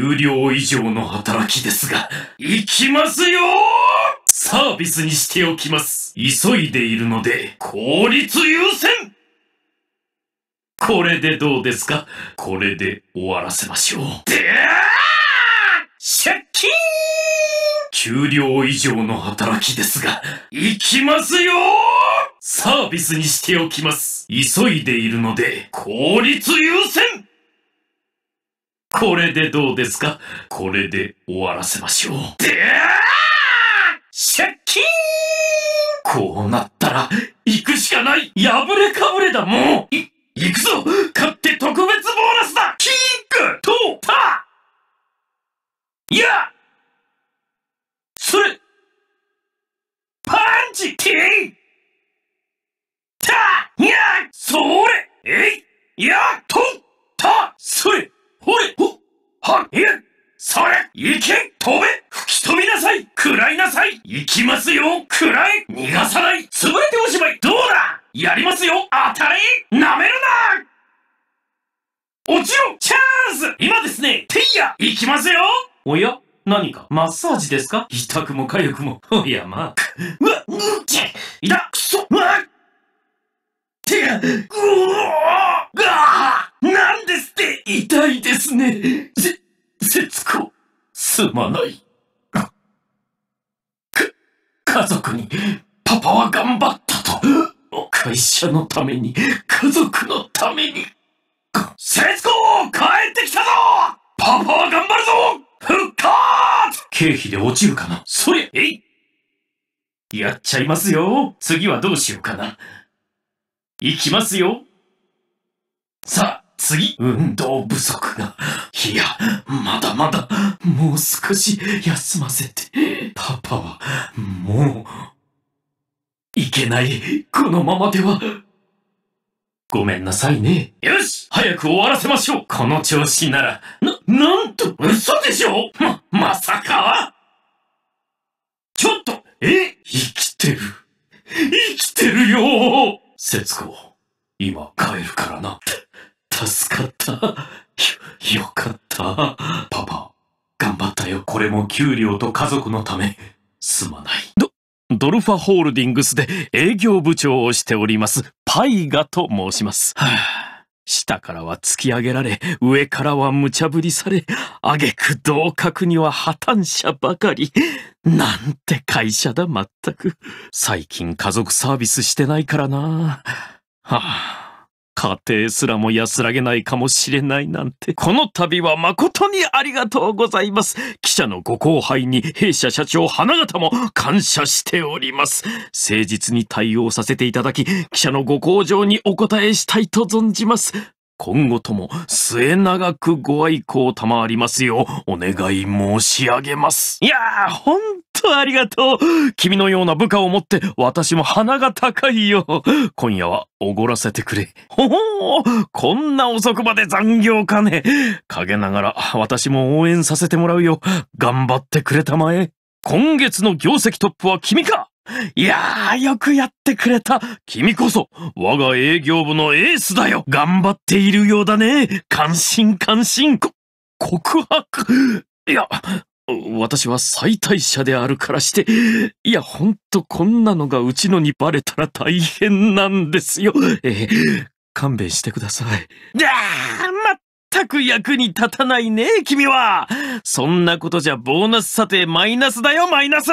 給料以上の働きですが、行きますよサービスにしておきます。急いでいるので、効率優先これでどうですかこれで終わらせましょう。でー借金給料以上の働きですが、行きますよサービスにしておきます。急いでいるので、効率優先これでどうですかこれで終わらせましょう。でー借金こうなったら、行くしかない破れかぶれだ、もうい、行くぞ勝って特別ボーナスだキックとたいやそれパンチキンたいやそれえいや行け飛べ吹き飛びなさい食らいなさい行きますよ食らえ逃がさない潰れておしまいどうだやりますよ当たれなめるな落ちろチャンス今ですねティや行きますよおや何かマッサージですか痛くも痒くも。おやまあ。うわ、うっちいたくそうわてが、うおーなんですって痛いですね。せ、せつこ。すまない。か、家族に、パパは頑張ったと。会社のために、家族のために。節子帰ってきたぞパパは頑張るぞ復活経費で落ちるかなそりゃ、えいやっちゃいますよ次はどうしようかな。行きますよさあ次、運動不足が。いや、まだまだ、もう少し休ませて。パパは、もう、いけない。このままでは。ごめんなさいね。よし早く終わらせましょうこの調子なら、な、なんと、嘘でしょま、まさかちょっと、え生きてる。生きてるよ節子、今帰るからな。助かった。よ、よかった。パパ、頑張ったよ。これも給料と家族のため。すまない。ド、ドルファホールディングスで営業部長をしております、パイガと申します。はあ、下からは突き上げられ、上からは無茶ぶりされ、挙句同格には破綻者ばかり。なんて会社だ、まったく。最近家族サービスしてないからな。はあ家庭すらも安らげないかもしれないなんて。この度は誠にありがとうございます。記者のご後輩に弊社社長花形も感謝しております。誠実に対応させていただき、記者のご向上にお答えしたいと存じます。今後とも末永くご愛顧賜りますようお願い申し上げます。いやー、本とありがとう。君のような部下を持って、私も鼻が高いよ。今夜はおごらせてくれ。ほほーこんな遅くまで残業かね。陰ながら、私も応援させてもらうよ。頑張ってくれたまえ。今月の業績トップは君かいやー、よくやってくれた。君こそ、我が営業部のエースだよ。頑張っているようだね。感心感心。こ、告白いや、私は最大者であるからして、いや、ほんとこんなのがうちのにバレたら大変なんですよ。えー、勘弁してください。あ、ま全く役に立たないね、君は。そんなことじゃボーナス査定マイナスだよ、マイナス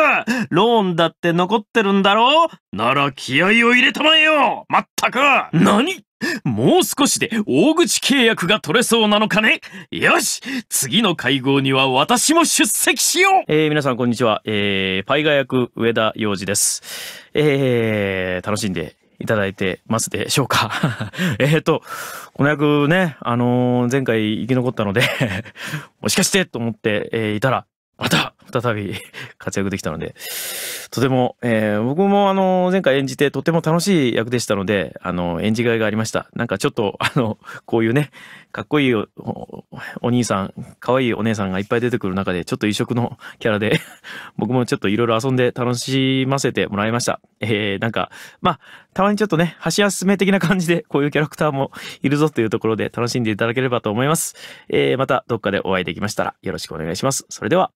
ローンだって残ってるんだろうなら気合を入れたまえよまったく何もう少しで大口契約が取れそうなのかねよし次の会合には私も出席しようえー、皆さんこんにちは。えー、パイガ役上田洋二です。えー、楽しんでいただいてますでしょうか えっと、この役ね、あのー、前回生き残ったので もしかしてと思って、えー、いたら、また再び 活躍できたので、とても、えー、僕もあの、前回演じてとても楽しい役でしたので、あの、演じがいがありました。なんかちょっと、あの、こういうね、かっこいいおお兄さん、かわいいお姉さんがいっぱい出てくる中で、ちょっと異色の キャラで僕もちょっといろいろ遊んで楽しませてもらいました。えー、なんか、まあ、たまにちょっとね、箸休め的な感じで、こういうキャラクターもいるぞというところで楽しんでいただければと思います。えー、またどっかでお会いできましたらよろしくお願いします。それでは。